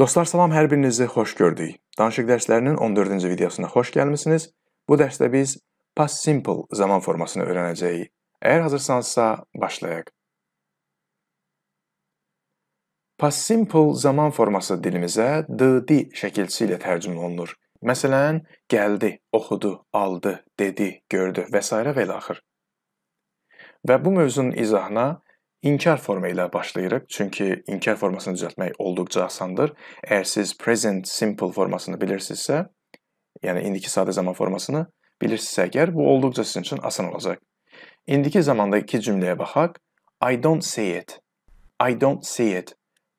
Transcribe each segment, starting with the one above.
Dostlar, salam hər birinizi xoş gördük. Danışıq dərslərinin 14-cü videosuna xoş gəlmisiniz. Bu dərsdə biz past simple zaman formasını öyrənəcəyik. Əgər hazırsanızsa, başlayaq. Past simple zaman forması dilimizə dı-di şəkilçi ilə tərcümə olunur. Məsələn, gəldi, oxudu, aldı, dedi, gördü və s. və ilaxır. Və bu mövzunun izahına inkar forma ilə başlayırıq. Çünki inkar formasını düzəltmək olduqca asandır. Əgər siz present simple formasını bilirsinizsə, yəni indiki sadə zaman formasını bilirsinizsə əgər, bu olduqca sizin üçün asan olacaq. İndiki zamanda iki cümləyə baxaq. I don't see it. I don't see it.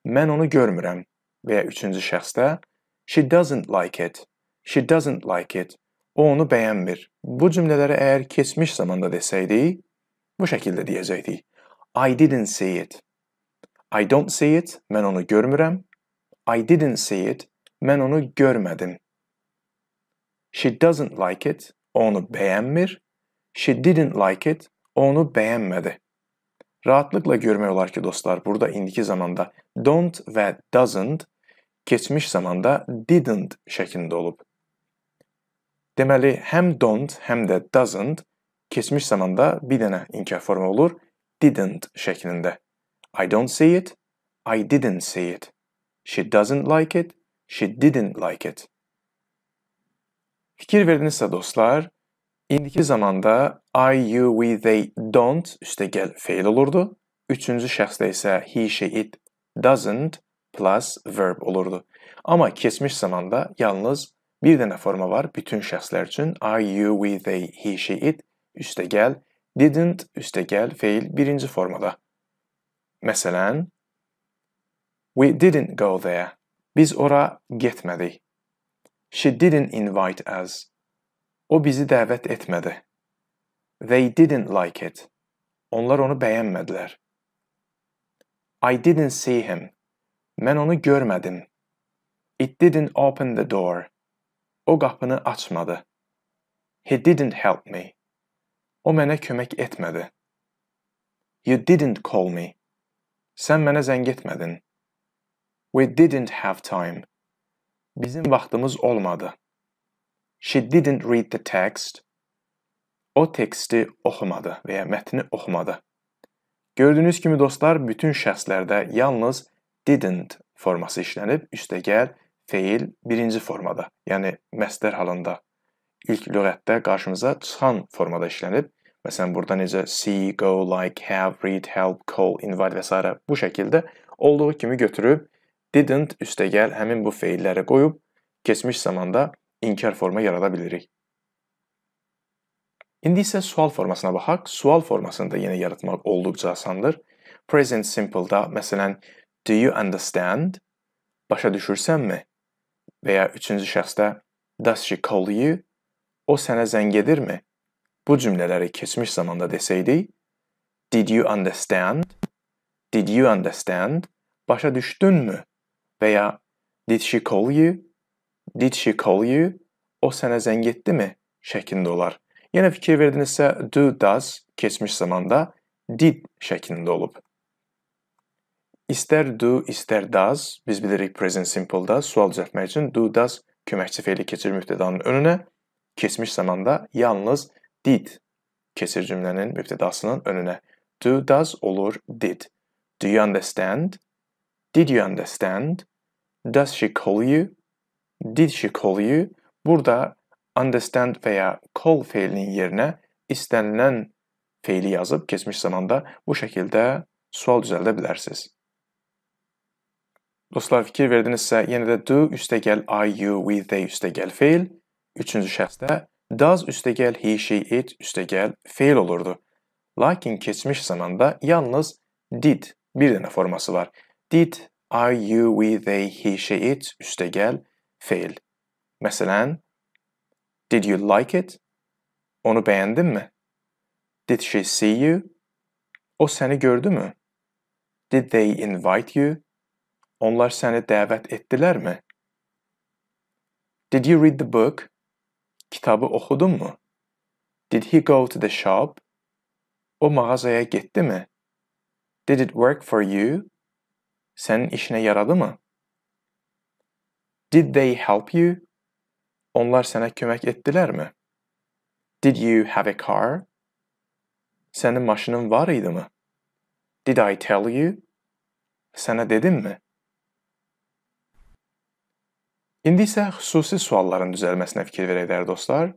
Mən onu görmürəm. Və ya üçüncü şəxsdə She doesn't like it. She doesn't like it. O onu bəyənmir. Bu cümlələri əgər keçmiş zamanda desəydik, bu şəkildə deyəcəkdik. I didn't see it. I don't see it, mən onu görmürəm. I didn't see it, mən onu görmədim. She doesn't like it, o onu bəyənmir. She didn't like it, o onu bəyənmədi. Rahatlıqla görmək olar ki, dostlar, burada indiki zamanda don't və doesn't keçmiş zamanda didn't şəklində olub. Deməli, həm don't, həm də doesn't keçmiş zamanda bir dənə inkar forma olur didn't şəklində. I don't see it, I didn't see it. She doesn't like it, she didn't like it. Fikir verdinizsə dostlar, indiki zamanda I, you, we, they don't üstəgəl feil olurdu. Üçüncü şəxsdə isə he, she, it doesn't plus verb olurdu. Amma keçmiş zamanda yalnız bir dənə forma var bütün şəxslər üçün. I, you, we, they, he, she, it üstəgəl Didn't üstəgəl feil birinci formada. Məsələn, We didn't go there. Biz ora getmədik. She didn't invite us. O bizi dəvət etmədi. They didn't like it. Onlar onu bəyənmədilər. I didn't see him. Mən onu görmədim. It didn't open the door. O qapını açmadı. He didn't help me. O mənə kömək etmədi. You didn't call me. Sən mənə zəng etmədin. We didn't have time. Bizim vaxtımız olmadı. She didn't read the text. O teksti oxumadı və ya mətni oxumadı. Gördüyünüz kimi dostlar, bütün şəxslərdə yalnız didn't forması işlənib, üstəgəl feil birinci formada, yəni məstər halında ilk lüğətdə qarşımıza çıxan formada işlənib. Məsələn, burada necə see, go, like, have, read, help, call, invite və s. bu şəkildə olduğu kimi götürüb didn't üstəgəl həmin bu feilləri qoyub keçmiş zamanda inkar forma yarada bilirik. İndi isə sual formasına baxaq. Sual formasını da yenə yaratmaq olduqca asandır. Present simple-da məsələn do you understand? Başa düşürsənmi? Və ya üçüncü şəxsdə does she call you? o sənə zəng edirmi? Bu cümlələri keçmiş zamanda desəydik, did you understand? Did you understand? Başa düşdünmü? Və ya did she call you? Did she call you? O sənə zəng etdimi? şəklində olar. Yenə fikir verdinizsə do does keçmiş zamanda did şəklində olub. İstər do, istər does, biz bilirik present simple-da sual düzəltmək üçün do does köməkçi feili keçir mübtədanın önünə kesmiş zamanda yalnız did kesir cümlenin müptedasının önüne. Do, does olur did. Do you understand? Did you understand? Does she call you? Did she call you? Burada understand veya call fiilinin yerine istenilen fiili yazıp kesmiş zamanda bu şekilde sual düzeltebilirsiniz. Dostlar fikir verdinizsə yenə də do üstəgəl are you we, they üstəgəl fiil üçüncü şəxsdə does üstəgəl he, she, it üstəgəl fail olurdu. Lakin keçmiş zamanda yalnız did bir dənə forması var. Did, I, you, we, they, he, she, it üstəgəl fail. Məsələn, did you like it? Onu bəyəndinmi? Did she see you? O səni gördümü? Did they invite you? Onlar səni dəvət etdilərmi? Did you read the book? Kitabı oxudun mu? Did he go to the shop? O mağazaya getdi mi? Did it work for you? Sənin işinə yaradı mı? Did they help you? Onlar sənə kömək etdilərmi? Did you have a car? Sənin maşının var idimi? Did I tell you? Sənə dedimmi? İndi isə xüsusi sualların düzəlməsinə fikir verək dəyərli dostlar.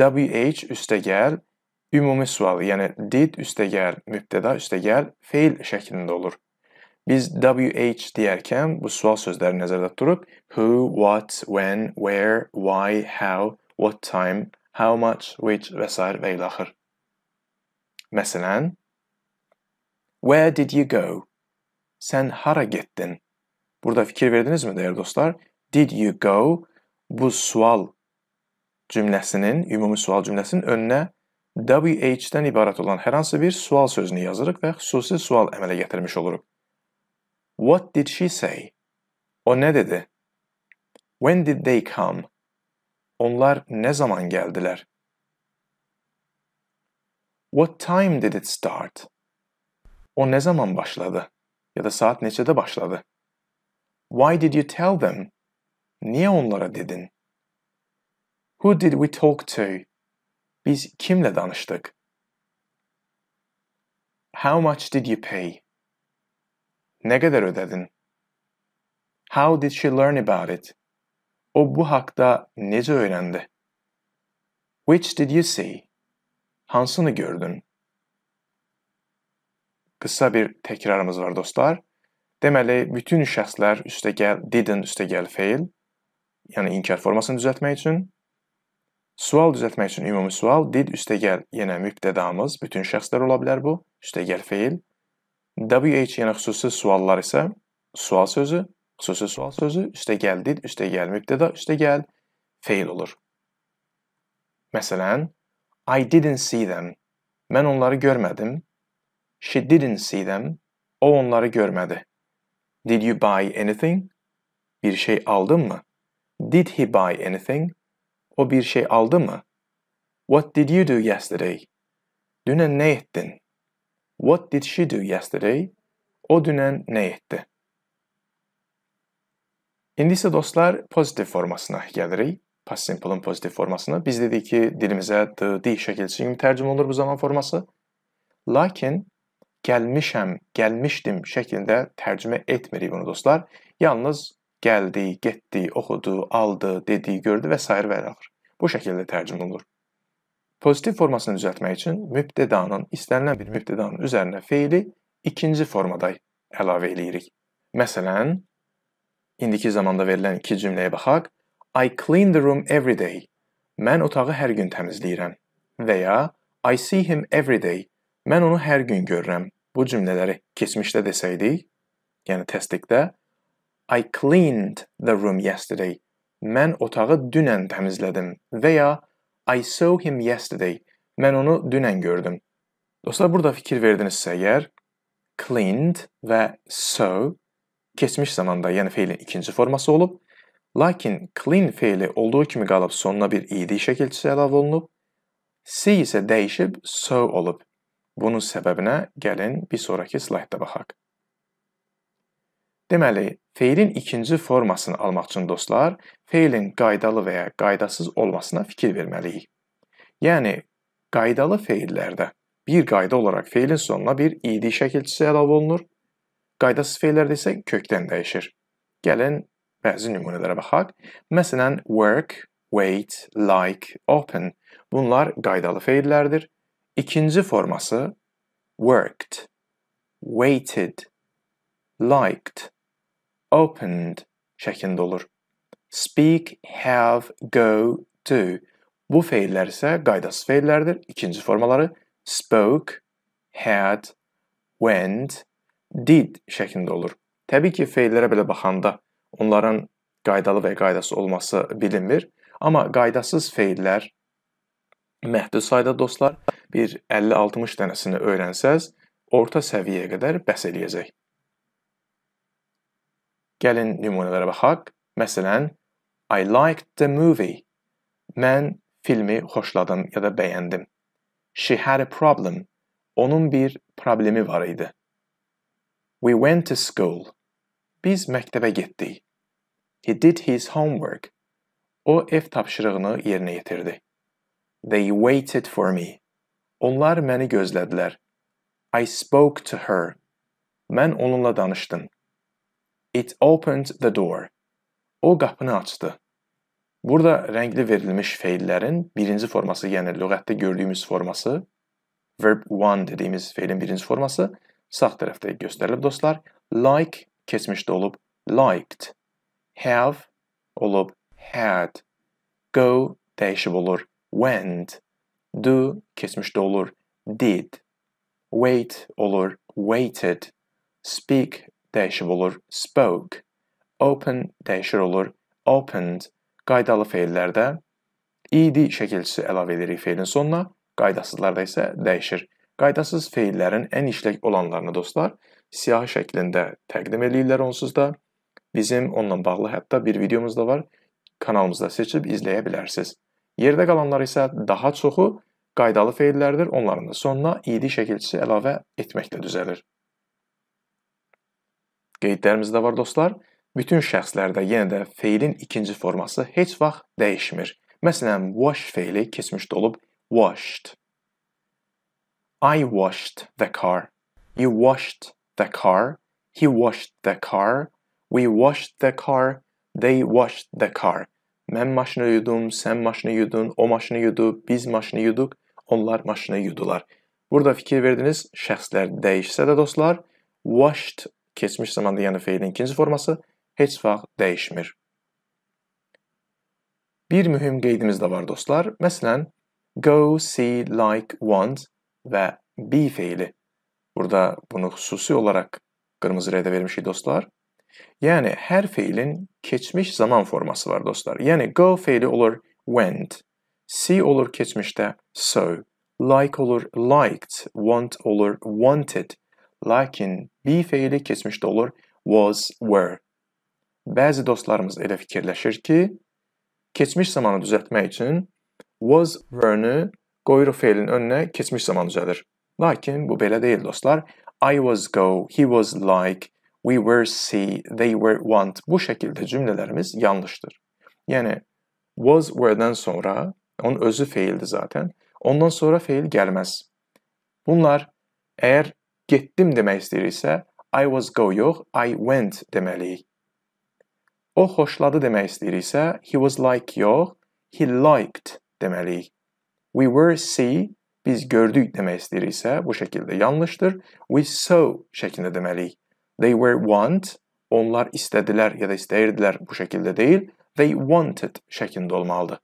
WH üstəgəl ümumi sual, yəni did üstəgəl mübtəda üstəgəl feil şəklində olur. Biz WH deyərkən bu sual sözləri nəzərdə tuturuq. Who, what, when, where, why, how, what time, how much, which və s. və ilaxır. Məsələn, Where did you go? Sən hara getdin? Burada fikir verdinizmi dəyərli dostlar? did you go bu sual cümlesinin, ümumi sual cümlesinin önüne WH-dən ibarət olan hər hansı bir sual sözünü yazırıq ve xüsusi sual əmələ getirmiş oluruq. What did she say? O ne dedi? When did they come? Onlar ne zaman geldiler? What time did it start? O ne zaman başladı? Ya da saat neçədə başladı? Why did you tell them? Niye onlara dedin? Who did we talk to? Biz kimle danıştık? How much did you pay? Ne kadar ödedin? How did she learn about it? O bu hakta nece öğrendi? Which did you see? Hansını gördün? Kısa bir tekrarımız var dostlar. Demeli bütün şəxslər üstəgəl didin üstəgəl fail. yəni inkar formasını düzəltmək üçün. Sual düzəltmək üçün ümumi sual, did üstəgəl yenə yəni mübtədamız, bütün şəxslər ola bilər bu, üstəgəl feil. WH yenə yəni xüsusi suallar isə sual sözü, xüsusi sual sözü, üstəgəl did, üstəgəl mübtəda, üstəgəl feil olur. Məsələn, I didn't see them. Mən onları görmədim. She didn't see them. O onları görmədi. Did you buy anything? Bir şey aldın mı? Did he buy anything? O bir şey aldı mı? What did you do yesterday? Dünen ne ettin? What did she do yesterday? O dünen ne etti? İndi isə dostlar pozitif formasına gəlirik. Past simple pozitif pozitiv formasına. Biz dedik ki, dilimize the, the şəkilçisi kimi tercüme olur bu zaman forması. Lakin gəlmişəm, gelmiştim şeklinde tercüme etmirik bunu dostlar. Yalnız gəldi, getdi, oxudu, aldı, dedi, gördü və s. və ilaxır. Bu şəkildə tərcümə olunur. Pozitiv formasını düzəltmək üçün mübtədanın istənilən bir mübtədanın üzərinə feili ikinci formada əlavə eləyirik. Məsələn, indiki zamanda verilən iki cümləyə baxaq. I clean the room every day. Mən otağı hər gün təmizləyirəm. Və ya I see him every day. Mən onu hər gün görürəm. Bu cümlələri keçmişdə desəydik, yəni təsdiqdə I cleaned the room yesterday. Mən otağı dünən təmizlədim. Və ya I saw him yesterday. Mən onu dünən gördüm. Dostlar, burada fikir verdinizsə əgər cleaned və saw keçmiş zamanda, yəni feilin ikinci forması olub. Lakin clean feili olduğu kimi qalıb sonuna bir ed şəkilçisi əlavə olunub. See isə dəyişib so olub. Bunun səbəbinə gəlin bir sonrakı slaydda baxaq. Deməli, feilin ikinci formasını almaq üçün dostlar, feilin qaydalı və ya qaydasız olmasına fikir verməliyik. Yəni, qaydalı feillərdə bir qayda olaraq feilin sonuna bir id şəkilçisi əlavə olunur, qaydasız feillərdə isə kökdən dəyişir. Gəlin bəzi nümunələrə baxaq. Məsələn, work, wait, like, open bunlar qaydalı feillərdir. İkinci forması worked, waited, liked opened şəklində olur. Speak, have, go, do. Bu feillər isə qaydasız feillərdir. İkinci formaları spoke, had, went, did şəklində olur. Təbii ki, feillərə belə baxanda onların qaydalı və qaydası olması bilinmir. Amma qaydasız feillər məhdud sayda dostlar, bir 50-60 dənəsini öyrənsəz, orta səviyyəyə qədər bəs eləyəcək. Gəlin nümunələrə baxaq. Məsələn, I liked the movie. Mən filmi xoşladım ya da bəyəndim. She had a problem. Onun bir problemi var idi. We went to school. Biz məktəbə getdik. He did his homework. O ev tapşırığını yerinə yetirdi. They waited for me. Onlar məni gözlədilər. I spoke to her. Mən onunla danışdım. It opened the door. O qapını açdı. Burada rəngli verilmiş feillərin birinci forması, yəni lüğətdə gördüyümüz forması, verb one dediyimiz feilin birinci forması sağ tərəfdə göstərilib dostlar. Like keçmişdə olub liked. Have olub had. Go dəyişib olur went. Do keçmişdə olur did. Wait olur waited. Speak dəyişib olur spoke. Open dəyişir olur opened. Qaydalı feillərdə ed şəkilçisi əlavə edirik feilin sonuna, qaydasızlarda isə dəyişir. Qaydasız feillərin ən işlək olanlarını dostlar siyahı şəklində təqdim edirlər onsuz da. Bizim onunla bağlı hətta bir videomuz da var. Kanalımızda seçib izləyə bilərsiniz. Yerdə qalanlar isə daha çoxu qaydalı feillərdir. Onların da sonuna id şəkilçisi əlavə etməklə düzəlir. Qeydlərimiz də var dostlar. Bütün şəxslərdə yenə də feilin ikinci forması heç vaxt dəyişmir. Məsələn, wash feili keçmişdə olub washed. I washed the car. You washed the car. He washed the car. We washed the car. They washed the car. Mən maşını yudum, sən maşını yudun, o maşını yudu, biz maşını yuduq, onlar maşını yudular. Burada fikir verdiniz, şəxslər dəyişsə də dostlar, washed keçmiş zamanda, yəni feilin ikinci forması heç vaxt değişmir. Bir mühüm qeydimiz də var dostlar. Məsələn, go, see, like, want və be feili. Burada bunu xüsusi olarak kırmızı reyde vermişik dostlar. Yəni, hər feilin keçmiş zaman forması var dostlar. Yəni, go feili olur went, see olur keçmişdə so, like olur liked, want olur wanted, Lakin be feili kesmiş de olur. Was, were. Bazı dostlarımız elə fikirləşir ki, keçmiş zamanı düzəltmək üçün was, were-nü qoyuruq feilin önünə keçmiş zaman düzəlir. Lakin bu belə deyil dostlar. I was go, he was like, we were see, they were want. Bu şəkildə cümlələrimiz yanlışdır. Yəni was were-dən sonra onun özü feildir zaten. Ondan sonra feil gəlməz. Bunlar eğer getdim demək istəyiriksə, I was go yox, I went deməliyik. O xoşladı demək istəyiriksə, he was like yox, he liked deməliyik. We were see, biz gördük demək istəyiriksə, bu şəkildə yanlışdır. We saw şəklində deməliyik. They were want, onlar istədilər ya da istəyirdilər bu şəkildə deyil. They wanted şəklində olmalıdır.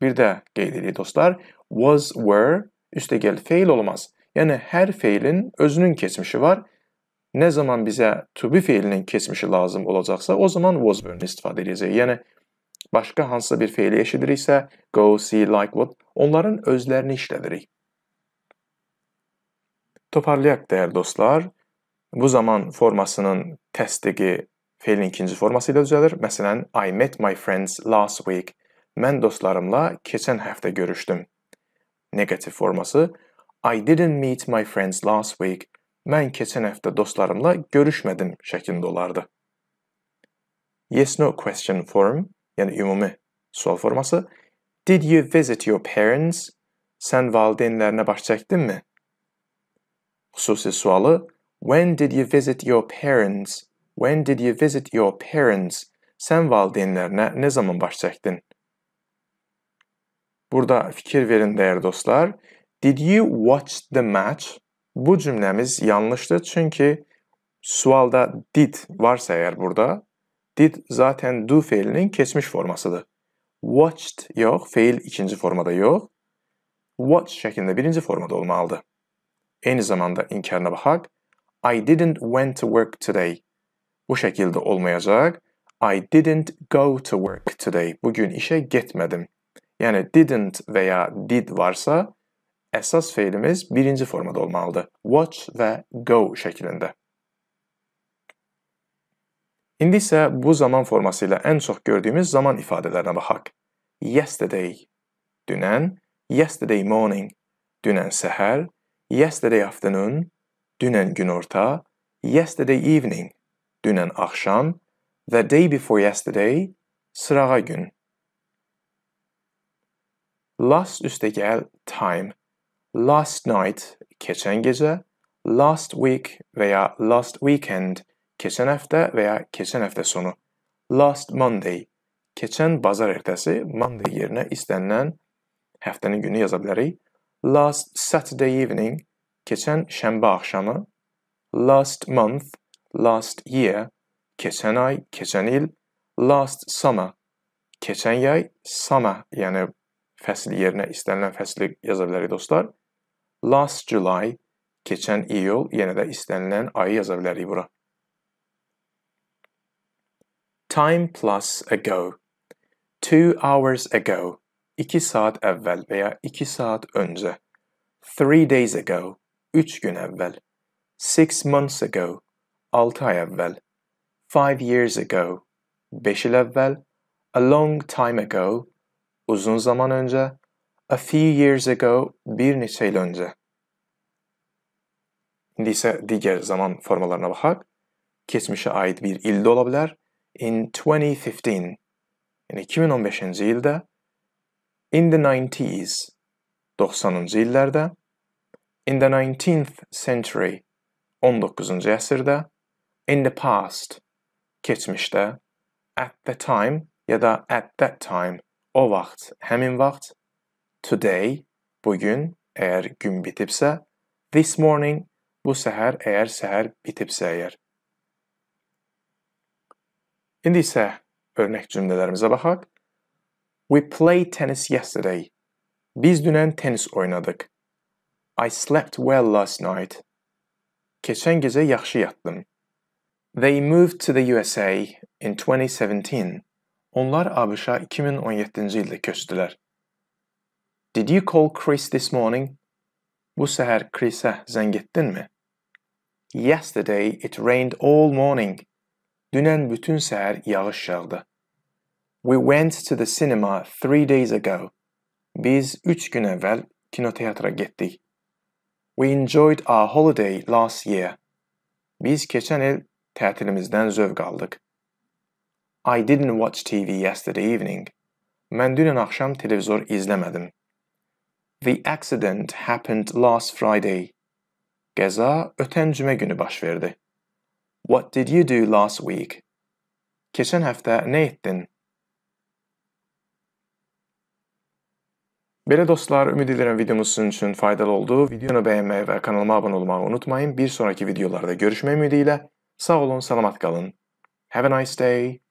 Bir də qeyd edək dostlar, was, were, üstəgəl feil olmaz. Yəni hər feilin özünün keçmişi var. Nə zaman bizə to be feilinin keçmişi lazım olacaqsa, o zaman was verb istifadə edəcəyik. Yəni başqa hansısa bir feili eşidiriksə, go, see, like, what, onların özlərini işlədirik. Toparlayaq dəyərli dostlar. Bu zaman formasının təsdiqi feilin ikinci forması ilə düzəlir. Məsələn, I met my friends last week. Mən dostlarımla keçən həftə görüşdüm. Negativ forması I didn't meet my friends last week. Mən keçən həftə dostlarımla görüşmədim şəklində olardı. Yes no question form, yəni ümumi sual forması. Did you visit your parents? Sən valideynlərinə baş çəkdinmi? Xüsusi sualı When did you visit your parents? When did you visit your parents? Sən valideynlərinə nə zaman baş çəkdin? Burada fikir verin dəyərli dostlar. Did you watch the match? Bu cümləmiz yanlışdır çünki sualda did varsa əgər burada did zaten do feilinin keçmiş formasıdır. Watched yox, feil ikinci formada yox. Watch şəklində birinci formada olmalıdır. Eyni zamanda inkarına baxaq. I didn't went to work today. Bu şəkildə olmayacaq. I didn't go to work today. Bugün işə getmədim. Yəni didn't və ya did varsa, əsas feilimiz birinci formada olmalıdır. Watch və go şəklində. İndi isə bu zaman forması ilə ən çox gördüyümüz zaman ifadələrinə baxaq. Yesterday, dünən, yesterday morning, dünən səhər, yesterday afternoon, dünən günorta, yesterday evening, dünən axşam, the day before yesterday, sırağa gün. Last üstə gəl time, last night geçen gece, last week veya last weekend geçen hafta veya geçen hafta sonu, last Monday geçen bazar ertesi Monday yerine istenilen haftanın günü yazabiliriz. Last Saturday evening geçen şembe akşamı, last month, last year geçen ay, geçen il, last summer, geçen yay, summer, yani fəsil yerine istənilən fəsli yazabiliriz dostlar. Last July, geçen yıl yine de istenilen ayı yazabilir bura. Time plus ago, two hours ago, iki saat evvel veya iki saat önce. Three days ago, üç gün evvel. Six months ago, altı ay evvel. Five years ago, beş yıl evvel. A long time ago, uzun zaman önce. a few years ago, bir neçə il öncə. İndi isə digər zaman formalarına baxaq. Keçmişə aid bir il də ola bilər. In 2015, yəni 2015-ci ildə, in the 90s, 90-cı illərdə, in the 19th century, 19-cu əsrdə, in the past, keçmişdə, at the time ya da at that time, o vaxt, həmin vaxt, today bugün əgər gün bitibsə, this morning bu səhər əgər səhər bitibsə əgər. İndi isə örnək cümlələrimizə baxaq. We played tennis yesterday. Biz dünən tennis oynadık. I slept well last night. Keçən gecə yaxşı yatdım. They moved to the USA in 2017. Onlar ABŞ-a 2017-ci ildə köçdülər. Did you call Chris this morning? Bu səhər Chrisə zəng etdinmi? Yesterday it rained all morning. Dünən bütün səhər yağış yağdı. We went to the cinema three days ago. Biz üç gün əvvəl kinoteatra getdik. We enjoyed our holiday last year. Biz keçən il tətilimizdən zövq aldıq. I didn't watch TV yesterday evening. Mən dünən axşam televizor izləmədim. The accident happened last Friday. Geza öten cüme günü baş verdi. What did you do last week? Geçen hafta ne ettin? Belə dostlar, ümid edirəm videomuz sizin üçün faydalı oldu. Videonu bəyənməyi ve kanalıma abunə olmağı unutmayın. Bir sonraki videolarda görüşmək ümidiyle. sağ olun, salamat kalın. Have a nice day.